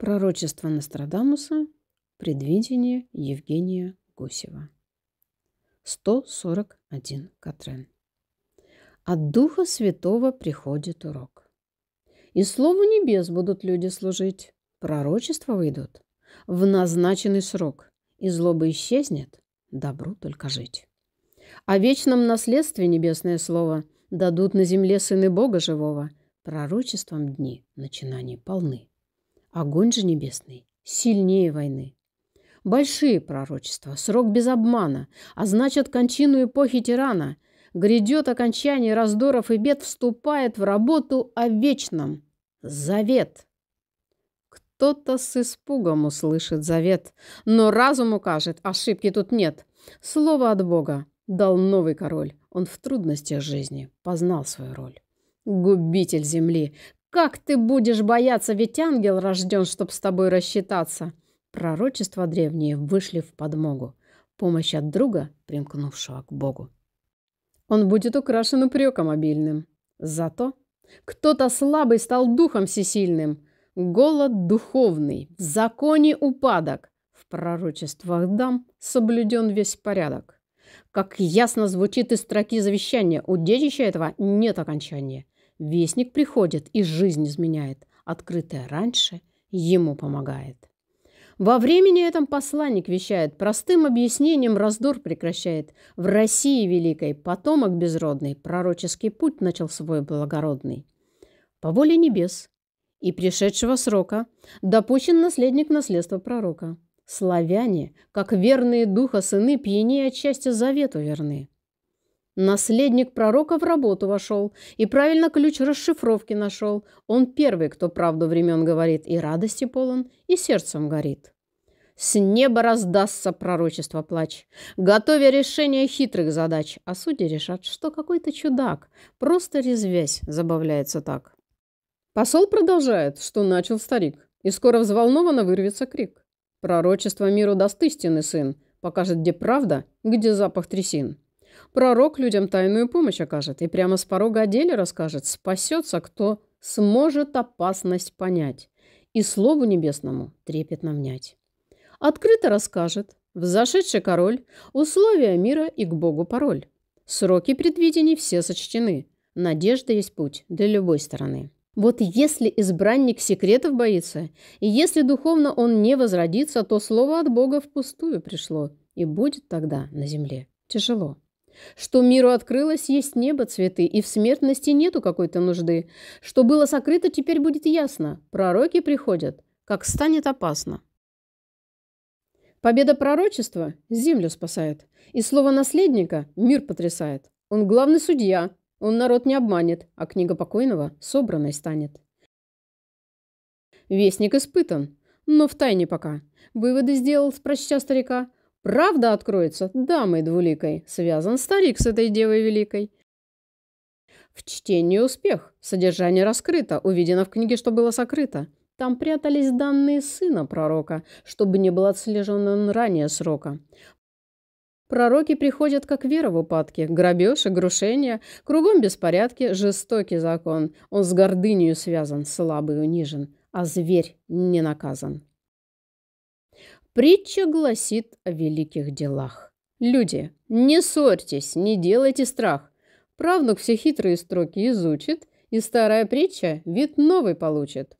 Пророчество Нострадамуса. Предвидение Евгения Гусева. 141 Катрен. От Духа Святого приходит урок. И Слову Небес будут люди служить, пророчества выйдут в назначенный срок, и злоба исчезнет, добру только жить. О вечном наследстве небесное слово дадут на земле сыны Бога живого, пророчеством дни начинаний полны. Огонь же небесный сильнее войны. Большие пророчества, срок без обмана, а значит кончину эпохи тирана. Грядет окончание раздоров и бед, вступает в работу о вечном. Завет. Кто-то с испугом услышит завет, но разум укажет, ошибки тут нет. Слово от Бога дал новый король. Он в трудностях жизни познал свою роль. Губитель земли, «Как ты будешь бояться, ведь ангел рожден, чтоб с тобой рассчитаться!» Пророчества древние вышли в подмогу. Помощь от друга, примкнувшего к Богу. Он будет украшен упреком обильным. Зато кто-то слабый стал духом всесильным. Голод духовный, в законе упадок. В пророчествах дам соблюден весь порядок. Как ясно звучит из строки завещания, у детища этого нет окончания. Вестник приходит и жизнь изменяет. Открытая раньше ему помогает. Во времени этом посланник вещает, простым объяснением раздор прекращает. В России великой потомок безродный пророческий путь начал свой благородный. По воле небес и пришедшего срока допущен наследник наследства пророка. Славяне, как верные духа сыны, пьянее от счастья завету верны. Наследник пророка в работу вошел и правильно ключ расшифровки нашел. Он первый, кто правду времен говорит, и радости полон, и сердцем горит. С неба раздастся пророчество плач, готовя решение хитрых задач, а судьи решат, что какой-то чудак, просто резвясь, забавляется так. Посол продолжает, что начал старик, и скоро взволнованно вырвется крик. Пророчество миру даст истины сын, покажет, где правда, где запах трясин. Пророк людям тайную помощь окажет и прямо с порога о деле расскажет. Спасется, кто сможет опасность понять и слову небесному трепетно внять. Открыто расскажет взошедший король условия мира и к Богу пароль. Сроки предвидений все сочтены. Надежда есть путь для любой стороны. Вот если избранник секретов боится, и если духовно он не возродится, то слово от Бога впустую пришло, и будет тогда на земле тяжело что миру открылось есть небо цветы, и в смертности нету какой-то нужды. Что было сокрыто, теперь будет ясно. Пророки приходят, как станет опасно. Победа пророчества землю спасает. И слово наследника мир потрясает. Он главный судья, он народ не обманет, а книга покойного собранной станет. Вестник испытан, но в тайне пока. Выводы сделал, прочтя старика – Правда откроется дамой двуликой. Связан старик с этой девой великой. В чтении успех. Содержание раскрыто. Увидено в книге, что было сокрыто. Там прятались данные сына пророка, чтобы не был отслежен он ранее срока. Пророки приходят как вера в упадке, грабеж и грушение, кругом беспорядки, жестокий закон. Он с гордынью связан, слабый унижен, а зверь не наказан. Притча гласит о великих делах. Люди, не ссорьтесь, не делайте страх. Правнук все хитрые строки изучит, и старая притча вид новый получит.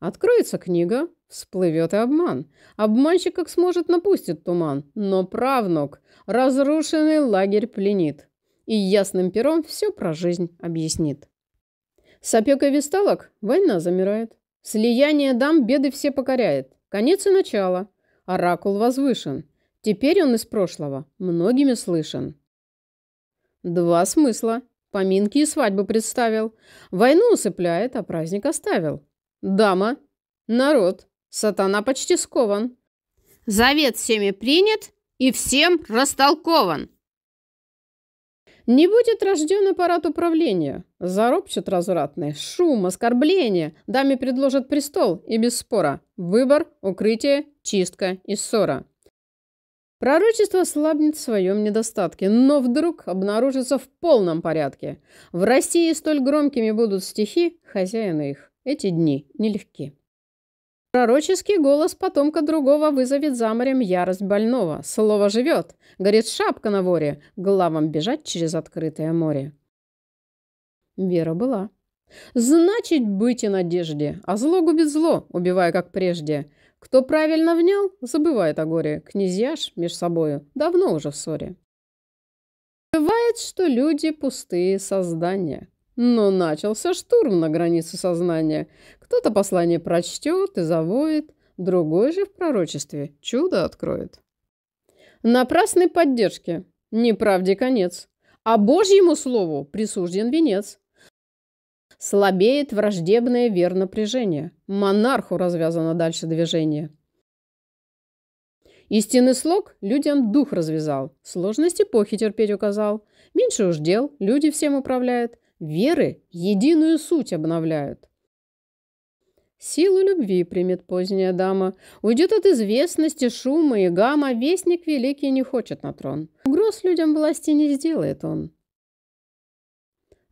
Откроется книга, всплывет и обман. Обманщик как сможет напустит туман, но правнук разрушенный лагерь пленит и ясным пером все про жизнь объяснит. С опекой висталок война замирает. Слияние дам беды все покоряет. Конец и начало. Оракул возвышен. Теперь он из прошлого, многими слышен. Два смысла. Поминки и свадьбы представил. Войну усыпляет, а праздник оставил. Дама. Народ. Сатана почти скован. Завет всеми принят и всем растолкован. Не будет рожден аппарат управления. Заропчат развратные. Шум, оскорбление. Даме предложат престол и без спора. Выбор, укрытие, чистка и ссора. Пророчество слабнет в своем недостатке, но вдруг обнаружится в полном порядке. В России столь громкими будут стихи хозяина их. Эти дни нелегки. Пророческий голос потомка другого вызовет за морем ярость больного. Слово живет. Горит шапка на воре. Главам бежать через открытое море. Вера была. Значит, быть и надежде, а зло губит зло, убивая как прежде. Кто правильно внял, забывает о горе. Князья ж меж собою давно уже в ссоре. Бывает, что люди пустые создания. Но начался штурм на границу сознания. Кто-то послание прочтет и завоет, другой же в пророчестве чудо откроет. Напрасной поддержки, неправде конец, а Божьему слову присужден венец. Слабеет враждебное вернапряжение, монарху развязано дальше движение. Истинный слог людям дух развязал, сложности эпохи терпеть указал. Меньше уж дел, люди всем управляют веры единую суть обновляют. Силу любви примет поздняя дама. Уйдет от известности, шума и гамма. Вестник великий не хочет на трон. Угроз людям власти не сделает он.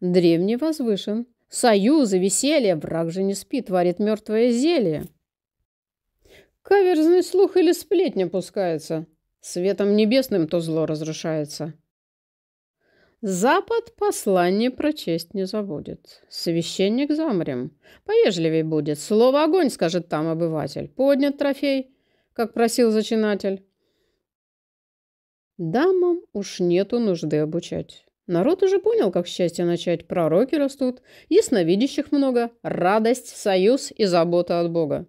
Древний возвышен. Союзы, веселье, враг же не спит, варит мертвое зелье. Каверзный слух или сплетня пускается. Светом небесным то зло разрушается. Запад послание прочесть не забудет. Священник замрем. Повежливей будет. Слово «огонь» скажет там обыватель. Поднят трофей, как просил зачинатель. Дамам уж нету нужды обучать. Народ уже понял, как счастье начать. Пророки растут, ясновидящих много, радость, союз и забота от Бога.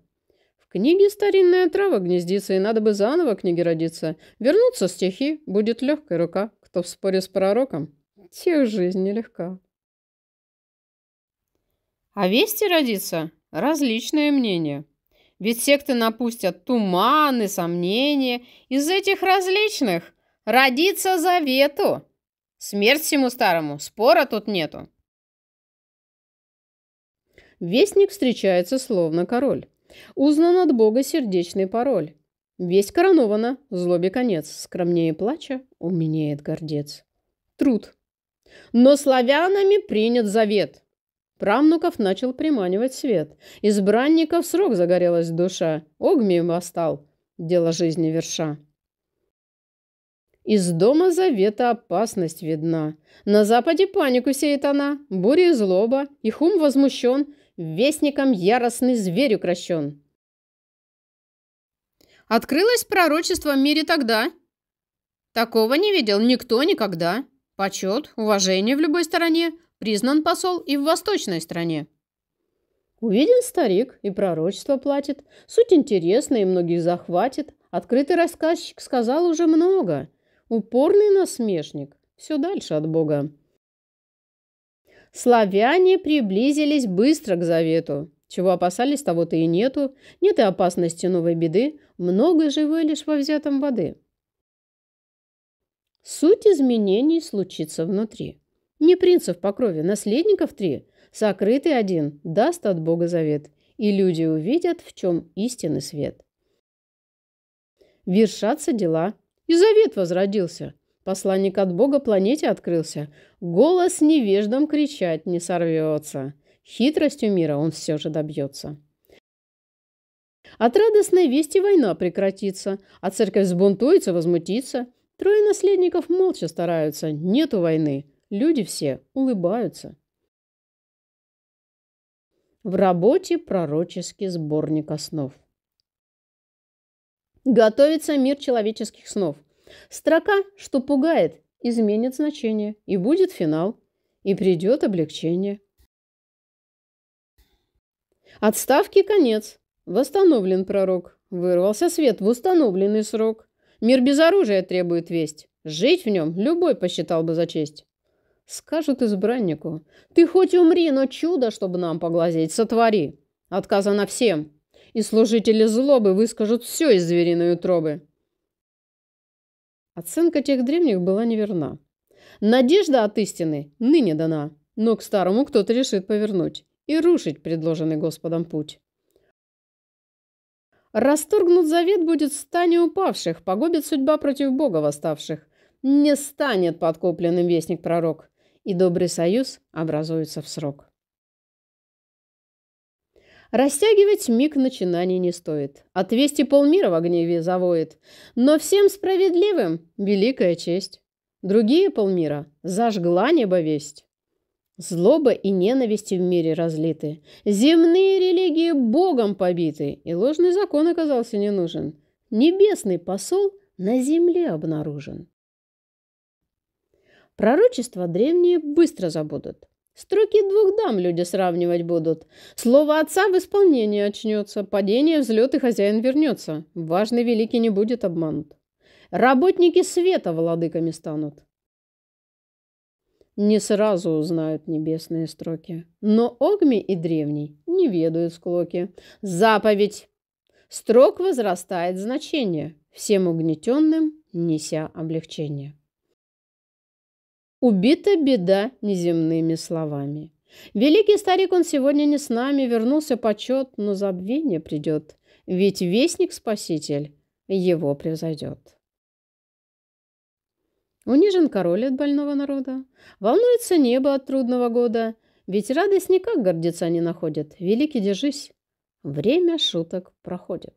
В книге старинная трава гнездится, и надо бы заново книги родиться. Вернуться стихи, будет легкая рука, кто в споре с пророком тех жизнь нелегка. А вести родится различное мнение. Ведь секты напустят туманы, сомнения. Из этих различных родится завету. Смерть всему старому, спора тут нету. Вестник встречается словно король. Узнан от бога сердечный пароль. Весть коронована, злобе конец, скромнее плача умнеет гордец. Труд но славянами принят завет. Правнуков начал приманивать свет. Избранников срок загорелась душа. Огмием восстал. Дело жизни верша. Из дома завета опасность видна. На западе панику сеет она, буря и злоба, и хум возмущен, вестником яростный зверь укращен. Открылось пророчество в мире тогда. Такого не видел никто никогда. Почет, уважение в любой стране, признан посол и в восточной стране. Увиден старик и пророчество платит, суть интересная и многих захватит. Открытый рассказчик сказал уже много. Упорный насмешник, все дальше от Бога. Славяне приблизились быстро к завету. Чего опасались, того-то и нету. Нет и опасности новой беды. Много живой лишь во взятом воды. Суть изменений случится внутри. Не принцев по крови, наследников три, сокрытый один, даст от Бога завет, и люди увидят, в чем истинный свет. Вершатся дела, и завет возродился. Посланник от Бога планете открылся. Голос невеждам кричать не сорвется. Хитростью мира он все же добьется. От радостной вести война прекратится, а церковь сбунтуется, возмутится – Трое наследников молча стараются, нету войны. Люди все улыбаются. В работе пророческий сборник основ. Готовится мир человеческих снов. Строка, что пугает, изменит значение, и будет финал, и придет облегчение. Отставки конец. Восстановлен пророк. Вырвался свет в установленный срок. Мир без оружия требует весть. Жить в нем любой посчитал бы за честь. Скажут избраннику, ты хоть умри, но чудо, чтобы нам поглазеть, сотвори. Отказано всем. И служители злобы выскажут все из звериной утробы. Оценка тех древних была неверна. Надежда от истины ныне дана, но к старому кто-то решит повернуть и рушить предложенный Господом путь. Расторгнут завет будет стане упавших, погубит судьба против Бога восставших. Не станет подкопленным вестник-пророк, и добрый союз образуется в срок. Растягивать миг начинаний не стоит. Отвести полмира в гневе завоет. Но всем справедливым – великая честь. Другие полмира зажгла небо весть. Злоба и ненависть в мире разлиты, земные религии богом побиты, и ложный закон оказался не нужен. Небесный посол на земле обнаружен. Пророчества древние быстро забудут. Строки двух дам люди сравнивать будут. Слово отца в исполнении очнется, падение, взлет и хозяин вернется. Важный великий не будет обманут. Работники света владыками станут не сразу узнают небесные строки. Но Огми и Древний не ведают склоки. Заповедь! Строк возрастает значение, всем угнетенным неся облегчение. Убита беда неземными словами. Великий старик он сегодня не с нами, вернулся почет, но забвение придет, ведь вестник-спаситель его превзойдет. Унижен король от больного народа. Волнуется небо от трудного года. Ведь радость никак гордиться не находит. Великий, держись. Время шуток проходит.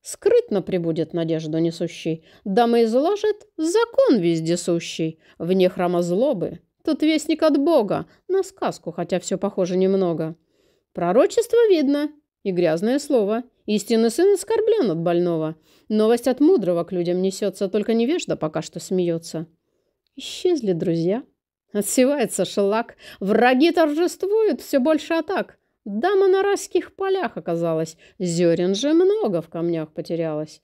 Скрытно прибудет надежду несущий. Дамы изложит закон вездесущий. Вне храма злобы. Тут вестник от Бога. На сказку, хотя все похоже немного. Пророчество видно. И грязное слово. Истинный сын оскорблен от больного. Новость от мудрого к людям несется, только невежда пока что смеется. Исчезли друзья. Отсевается шелак. Враги торжествуют, все больше атак. Дама на райских полях оказалась. Зерен же много в камнях потерялось.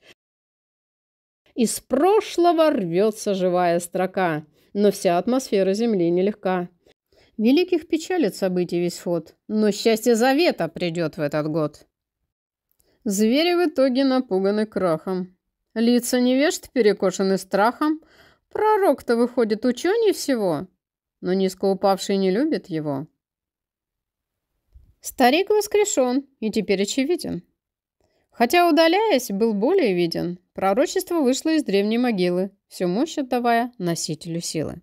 Из прошлого рвется живая строка, но вся атмосфера земли нелегка. Великих печалит событий весь ход, но счастье завета придет в этот год. Звери в итоге напуганы крахом. Лица невежд перекошены страхом. Пророк-то выходит ученый всего, но низко упавший не любит его. Старик воскрешен и теперь очевиден. Хотя, удаляясь, был более виден. Пророчество вышло из древней могилы, всю мощь отдавая носителю силы.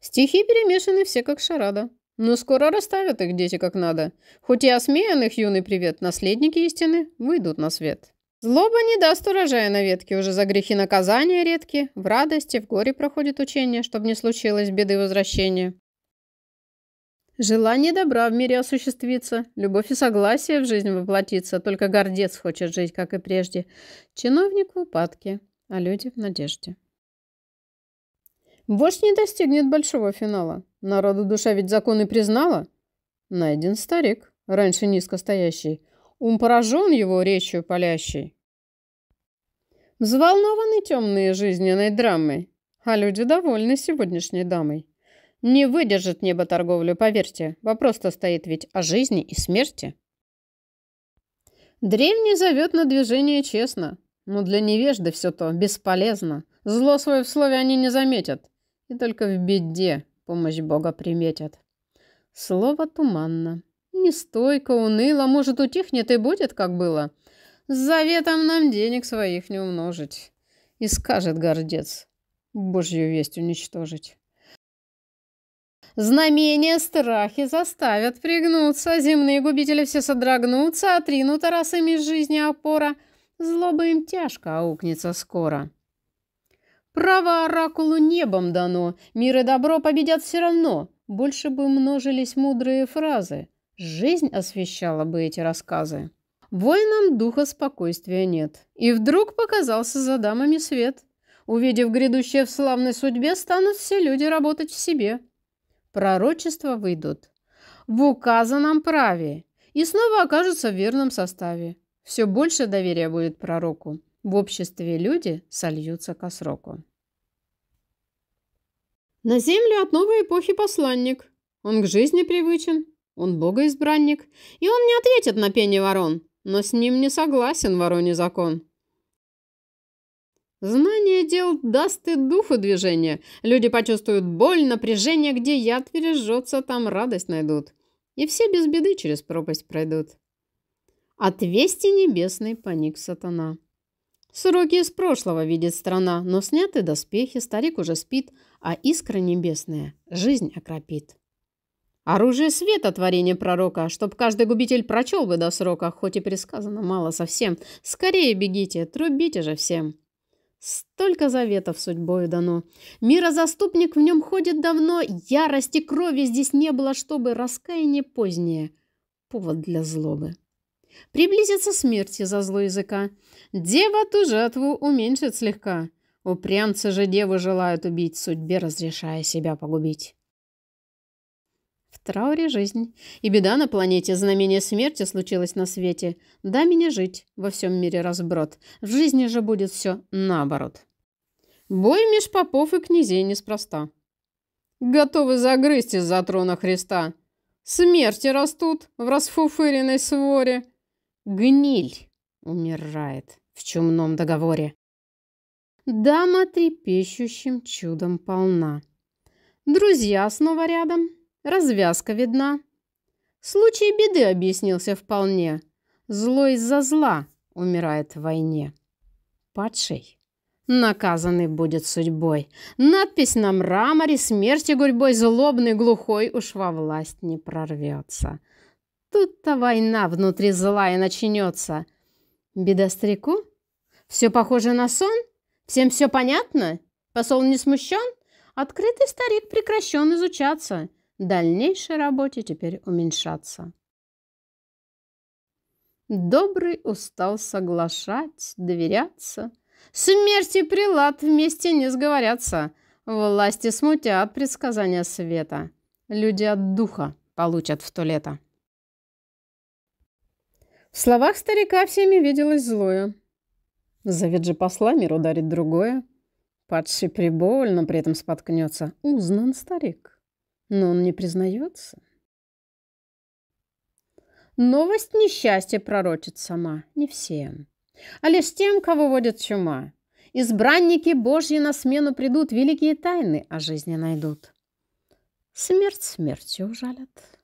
Стихи перемешаны все как шарада. Но ну, скоро расставят их дети как надо. Хоть и осмеян их юный привет, наследники истины выйдут на свет. Злоба не даст урожая на ветке, уже за грехи наказания редки. В радости, в горе проходит учение, чтобы не случилось беды возвращения. Желание добра в мире осуществится, любовь и согласие в жизнь воплотится, только гордец хочет жить, как и прежде. Чиновник в упадке, а люди в надежде. Вождь не достигнет большого финала. Народу душа ведь законы признала. Найден старик, раньше низко стоящий. Ум поражен его речью палящей. Взволнованы темные жизненной драмой, а люди довольны сегодняшней дамой. Не выдержит небо торговлю, поверьте. Вопрос-то стоит ведь о жизни и смерти. Древний зовет на движение честно, но для невежды все то бесполезно. Зло свое в слове они не заметят, и только в беде помощь Бога приметят. Слово туманно. Нестойко, уныло, может, утихнет и будет, как было. С заветом нам денег своих не умножить. И скажет гордец, божью весть уничтожить. Знамения страхи заставят пригнуться, земные губители все содрогнутся, отринута раз ими жизни опора, злоба им тяжко аукнется скоро. Право оракулу небом дано, мир и добро победят все равно. Больше бы множились мудрые фразы. Жизнь освещала бы эти рассказы. Воинам духа спокойствия нет. И вдруг показался за дамами свет. Увидев грядущее в славной судьбе, станут все люди работать в себе. Пророчества выйдут. В указанном праве. И снова окажутся в верном составе. Все больше доверия будет пророку. В обществе люди сольются ко сроку. На землю от новой эпохи посланник. Он к жизни привычен, он богоизбранник, и он не ответит на пение ворон, но с ним не согласен вороний закон. Знание дел даст и духу движения. Люди почувствуют боль, напряжение, где яд пережжется, там радость найдут. И все без беды через пропасть пройдут. От вести небесной паник сатана. Сроки из прошлого видит страна, но сняты доспехи, старик уже спит, а искра небесная жизнь окропит. Оружие света творение пророка, чтоб каждый губитель прочел бы до срока, хоть и предсказано мало совсем. Скорее бегите, трубите же всем. Столько заветов судьбой дано. Мира заступник в нем ходит давно, ярости крови здесь не было, чтобы раскаяние позднее повод для злобы. Приблизится смертью за злой языка. Дева ту жатву уменьшит слегка. Упрямцы же девы желают убить, судьбе разрешая себя погубить. В трауре жизнь. И беда на планете, знамение смерти случилось на свете. Да меня жить, во всем мире разброд. В жизни же будет все наоборот. Бой меж попов и князей неспроста. Готовы загрызть из-за трона Христа. Смерти растут в расфуфыренной своре. Гниль умирает в чумном договоре. Дама трепещущим чудом полна. Друзья снова рядом, развязка видна. Случай беды объяснился вполне. Зло из-за зла умирает в войне. Падший наказанный будет судьбой. Надпись на мраморе смерти гурьбой злобный, глухой, уж во власть не прорвется. Тут-то война внутри злая начнется. Беда старику? Все похоже на сон? Всем все понятно? Посол не смущен? Открытый старик прекращен изучаться. Дальнейшей работе теперь уменьшаться. Добрый устал соглашать, доверяться. Смерти прилад вместе не сговорятся. Власти смутят предсказания света. Люди от духа получат в то лето. В словах старика всеми виделось злое. Завет же посла мир ударит другое. Падший прибольно при этом споткнется. Узнан старик. Но он не признается. Новость несчастья пророчит сама, не всем, а лишь тем, кого водит чума. Избранники Божьи на смену придут, великие тайны о жизни найдут. Смерть смертью ужалят.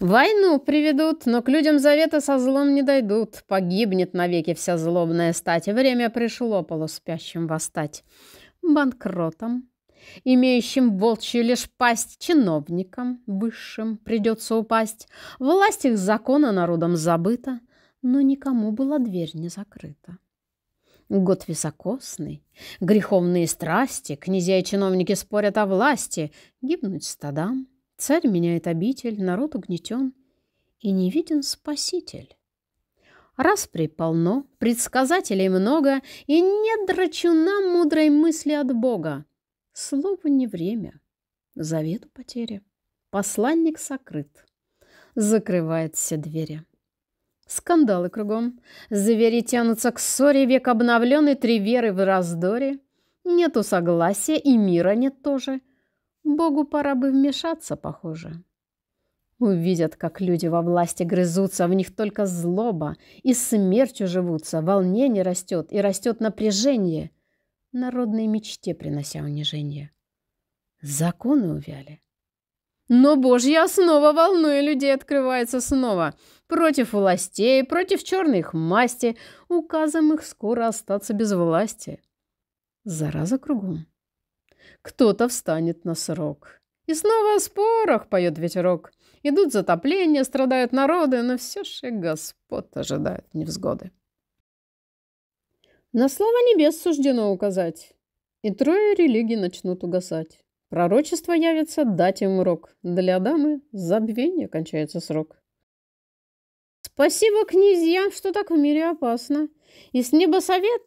Войну приведут, но к людям завета со злом не дойдут. Погибнет навеки вся злобная стать. Время пришло полуспящим восстать. Банкротом, имеющим волчью лишь пасть, чиновникам высшим придется упасть. Власть их закона народом забыта, но никому была дверь не закрыта. Год високосный, греховные страсти, князья и чиновники спорят о власти, гибнуть стадам – Царь меняет обитель, народ угнетен, и не виден спаситель. Распри полно, предсказателей много, и нет драчуна мудрой мысли от Бога. Слово не время, завету потери. Посланник сокрыт, закрывает все двери. Скандалы кругом. Звери тянутся к ссоре, век обновленный, три веры в раздоре. Нету согласия и мира нет тоже – Богу пора бы вмешаться, похоже. Увидят, как люди во власти грызутся, в них только злоба, и смертью живутся, волнение растет, и растет напряжение, народной мечте принося унижение. Законы увяли. Но божья основа волнуя людей открывается снова. Против властей, против черной их масти, указом их скоро остаться без власти. Зараза кругом кто-то встанет на срок. И снова о спорах поет ветерок. Идут затопления, страдают народы, но все же Господь ожидает невзгоды. На слово небес суждено указать, и трое религий начнут угасать. Пророчество явится, дать им урок. Для дамы забвение кончается срок. Спасибо, князья, что так в мире опасно. И с неба совет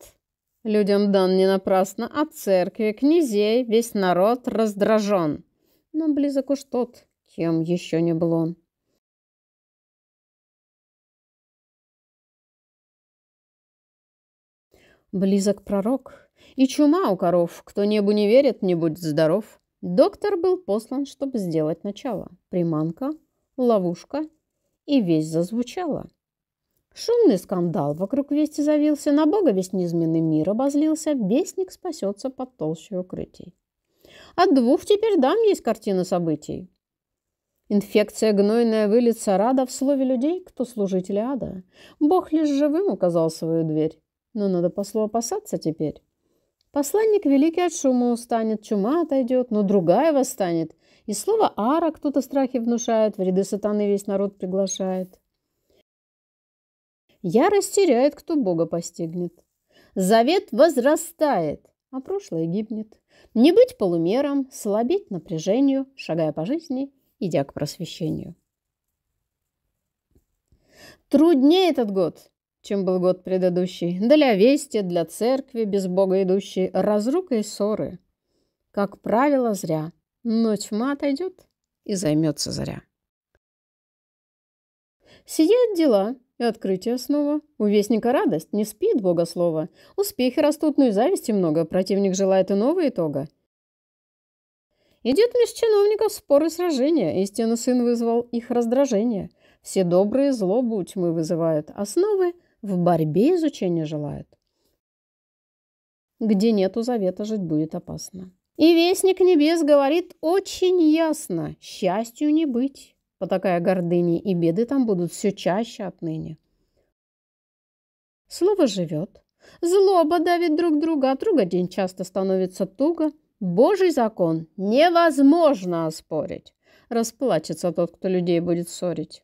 Людям дан не напрасно, а церкви, князей, весь народ раздражен. Но близок уж тот, кем еще не был он. Близок пророк, и чума у коров. Кто небу не верит, не будь здоров. Доктор был послан, чтобы сделать начало. Приманка, ловушка, и весь зазвучало. Шумный скандал вокруг вести завился, на бога весь низменный мир обозлился, вестник спасется под толщей укрытий. От двух теперь дам есть картина событий. Инфекция гнойная вылится рада в слове людей, кто служители ада. Бог лишь живым указал свою дверь. Но надо послу опасаться теперь. Посланник великий от шума устанет, чума отойдет, но другая восстанет. И слово «ара» кто-то страхи внушает, в ряды сатаны весь народ приглашает. Ярость теряет, кто Бога постигнет. Завет возрастает, а прошлое гибнет. Не быть полумером, слабеть напряжению, шагая по жизни, идя к просвещению. Труднее этот год, чем был год предыдущий. Для вести, для церкви, без Бога идущей, разрука и ссоры. Как правило, зря. Но тьма отойдет и займется заря. Сидят дела, и открытие снова. У вестника радость, не спит, Богослово, Успехи растут, но и зависти много. Противник желает иного итога. Идет меж чиновников споры и сражения. Истинно сын вызвал их раздражение. Все добрые злобу у тьмы вызывают. Основы в борьбе изучения желают. Где нету завета, жить будет опасно. И вестник небес говорит очень ясно. Счастью не быть. По такая гордыни, и беды там будут все чаще отныне. Слово живет. Злоба давит друг друга, а друга день часто становится туго. Божий закон невозможно оспорить. Расплачется тот, кто людей будет ссорить.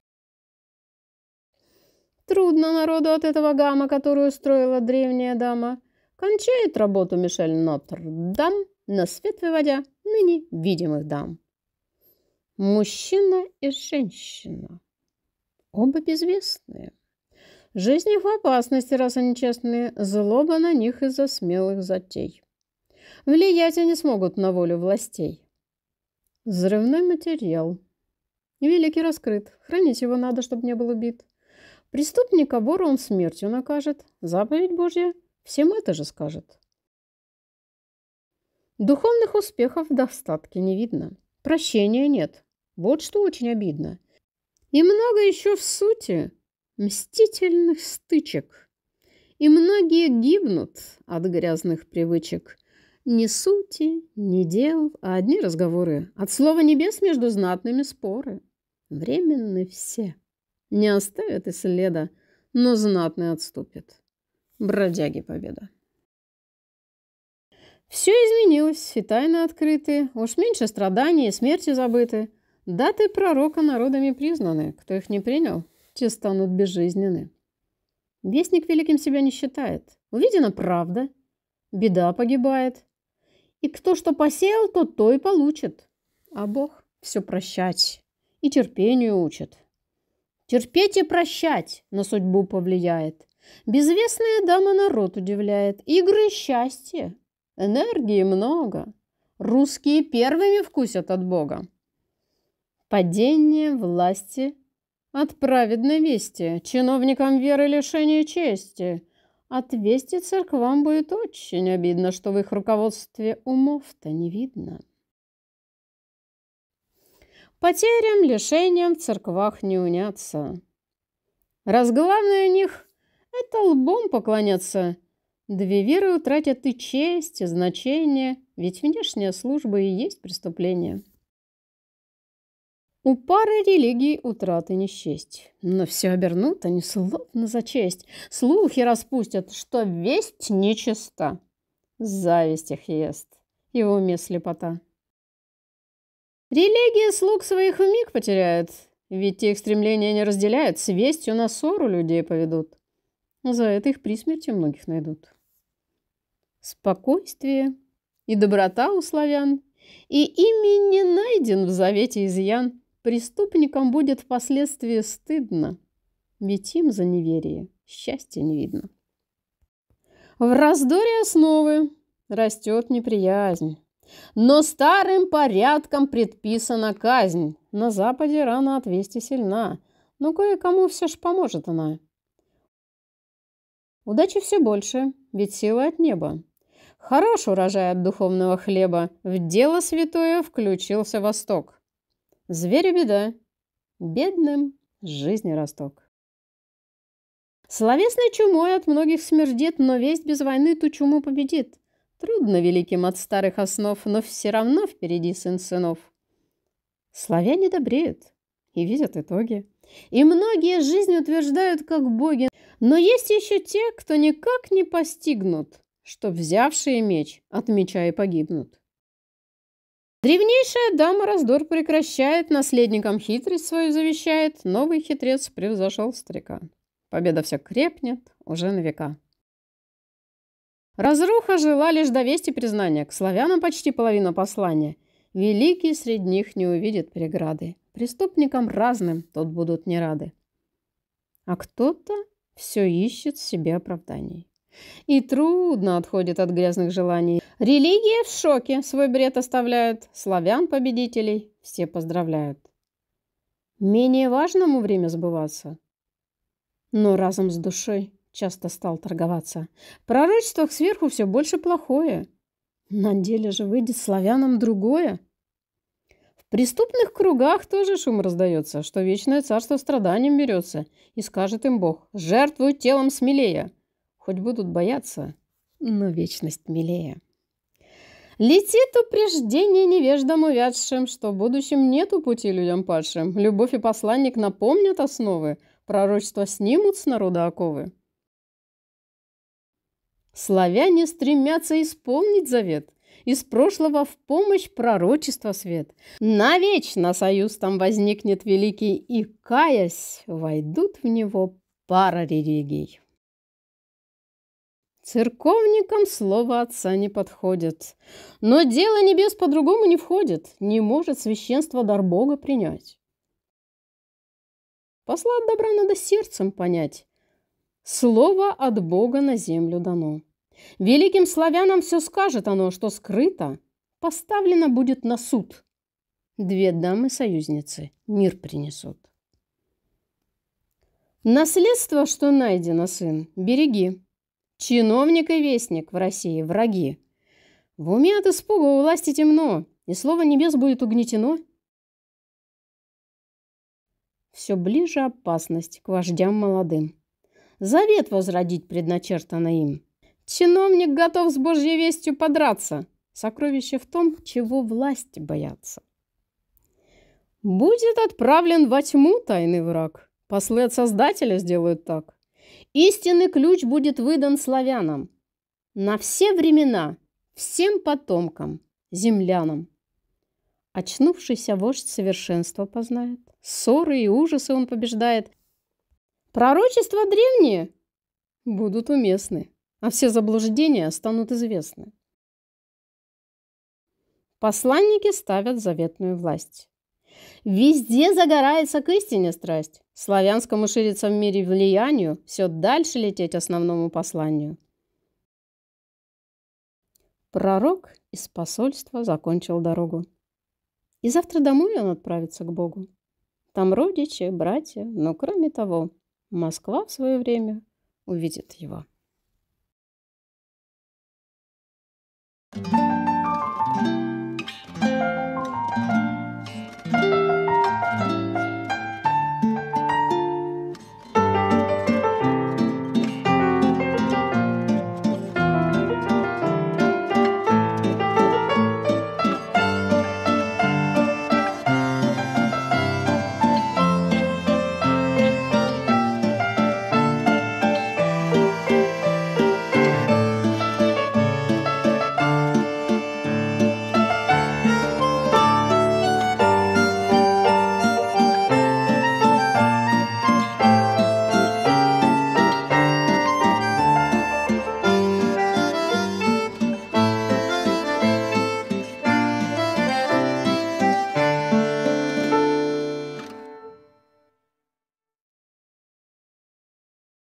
Трудно народу от этого гамма, которую устроила древняя дама. Кончает работу Мишель Нотр-Дам, на свет выводя ныне видимых дам. Мужчина и женщина. Оба безвестные. Жизнь их в опасности, раз они честные. Злоба на них из-за смелых затей. Влиять они смогут на волю властей. Взрывной материал. Великий раскрыт. Хранить его надо, чтобы не был убит. Преступника вора он смертью накажет. Заповедь Божья всем это же скажет. Духовных успехов в достатке не видно. Прощения нет. Вот что очень обидно. И много еще в сути мстительных стычек. И многие гибнут от грязных привычек. Ни сути, ни дел, а одни разговоры. От слова небес между знатными споры. Временны все. Не оставят и следа, но знатный отступит. Бродяги победа. Все изменилось, и тайны открыты, уж меньше страданий и смерти забыты. Даты пророка народами признаны. Кто их не принял, те станут безжизненны. Вестник великим себя не считает. Увидена правда. Беда погибает. И кто что посеял, тот то и получит. А Бог все прощать и терпению учит. Терпеть и прощать на судьбу повлияет. Безвестная дама народ удивляет. Игры счастья. Энергии много. Русские первыми вкусят от Бога. Падение власти от праведной вести, чиновникам веры лишение чести. отвести церквам будет очень обидно, что в их руководстве умов-то не видно. Потерям, лишениям в церквах не унятся. Раз главное у них – это лбом поклоняться. Две веры утратят и честь, и значение, ведь внешняя служба и есть преступление. У пары религий утраты не счесть, но все обернут они словно за честь. Слухи распустят, что весть нечиста. Зависть их ест, его в уме слепота. Религия слуг своих вмиг потеряет, ведь их стремления не разделяют, с вестью на ссору людей поведут. За это их при смерти многих найдут. Спокойствие и доброта у славян, и ими не найден в завете изъян – Преступникам будет впоследствии стыдно, ведь им за неверие счастья не видно. В раздоре основы растет неприязнь. Но старым порядком предписана казнь. На Западе рана отвести сильна, но кое-кому все ж поможет она. Удачи все больше, ведь сила от неба. Хорош урожай от духовного хлеба, в дело святое включился Восток. Зверю беда, бедным жизни росток. Словесной чумой от многих смердит, но весть без войны ту чуму победит. Трудно великим от старых основ, но все равно впереди сын сынов. Славяне добреют и видят итоги. И многие жизнь утверждают, как боги. Но есть еще те, кто никак не постигнут, что взявшие меч от меча и погибнут. Древнейшая дама раздор прекращает, наследникам хитрость свою завещает, новый хитрец превзошел старика. Победа все крепнет уже на века. Разруха жила лишь до вести признания, к славянам почти половина послания. Великий среди них не увидит преграды. Преступникам разным тот будут не рады. А кто-то все ищет себе оправданий. И трудно отходит от грязных желаний. Религия в шоке, свой бред оставляют, Славян-победителей все поздравляют. Менее важному время сбываться. Но разом с душой часто стал торговаться. В пророчествах сверху все больше плохое. На деле же выйдет славянам другое. В преступных кругах тоже шум раздается, что вечное царство страданием берется. И скажет им Бог, жертвуй телом смелее. Хоть будут бояться, но вечность милее. Летит упреждение невеждам увядшим, что в будущем нету пути людям падшим. Любовь и посланник напомнят основы, пророчества снимут с народа оковы. Славяне стремятся исполнить завет, из прошлого в помощь пророчества свет. Навечно союз там возникнет великий, и, каясь, войдут в него пара религий. Церковникам слово отца не подходит. Но дело небес по-другому не входит, не может священство дар Бога принять. Посла от добра надо сердцем понять. Слово от Бога на землю дано. Великим славянам все скажет оно, что скрыто, поставлено будет на суд. Две дамы-союзницы мир принесут. Наследство, что найдено, сын, береги, Чиновник и вестник в России враги. В уме от испуга у власти темно, и слово небес будет угнетено. Все ближе опасность к вождям молодым. Завет возродить предначертано им. Чиновник готов с божьей вестью подраться. Сокровище в том, чего власть боятся. Будет отправлен во тьму тайный враг. Послы от Создателя сделают так. Истинный ключ будет выдан славянам на все времена, всем потомкам, землянам. Очнувшийся вождь совершенство познает. Ссоры и ужасы он побеждает. Пророчества древние будут уместны, а все заблуждения станут известны. Посланники ставят заветную власть. Везде загорается к истине страсть. Славянскому шириться в мире влиянию, все дальше лететь основному посланию. Пророк из посольства закончил дорогу. И завтра домой он отправится к Богу. Там родичи, братья, но кроме того, Москва в свое время увидит его. thank you